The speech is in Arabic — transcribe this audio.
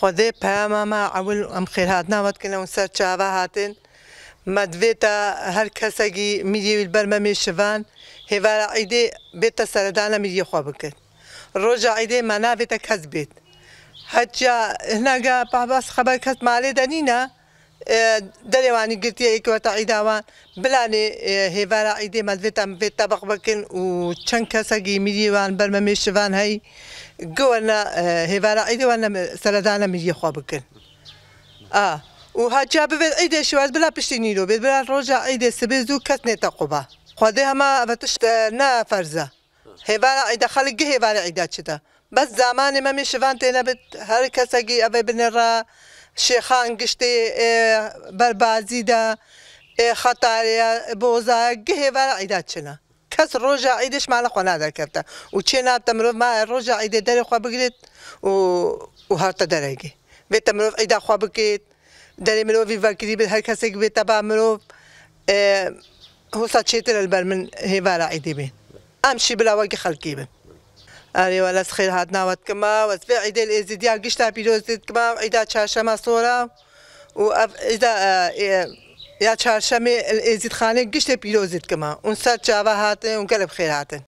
خودی پیام ما اول خۆدێ پامەمە ئەول ئەم خێرهاتناوەتکردنەوە چه و هاتن مەدوێتە هەر کەسێکی میریویل بەرمەمی شوان هێوارە عیدێ بێتە سەردانە میری خۆ بکرد ڕۆژە عیدێ ماناوێتە کەس بێت هەچیا هناگە خبر کت مال دنی نه دەرێوانی گرتیە یکوەتە عیداوان بلانێ هێوارە عیدێ مەدوێتان بێت تەبق بکەن و چەند کەسەگی میریوان بەرمەمێ شوان هەی گەوەنە هێوارە عیدوان سەردانە میریە خوا بکەن ئا و هاجا ببێت عیدێ شوات بلا پشتی نیرۆ بێت بلا ڕۆژە عیدێ سبێ زوو کەس نێتە قوبا خودێ هەما ئەە تشت نافەرزە هێوارە عیدە خەڵک هێوارە عیدا چدا بەس زمانی مەمی شوان تێنە بێت هەر کەسەگی ئەبێ بنێڕە شیخان گشتی اه، بربازی دا اه، خطاری اه، بوزا گه و عیدات چنا کس روز عیدش مال خو نه درکبته او چه نه تمرو ما روز عید در خو بگیرید و و هات درگی به تمرو عید خو بگیرید در مرو وی وکری به هر کسی به تبع مرو هو ساتشتر البر من هبارة عيدي بين أمشي بلا وقي خلقي بين اری ولا سخیر هات نواد کما و از بعد ایده عید الازدیا گشت پیروز دید کما ایده چهارشنبه صورا و ایده یا چهارشنبه خانه گشت پیروز دید کما اون سر جواب هاتن اون کلب خیر هاتن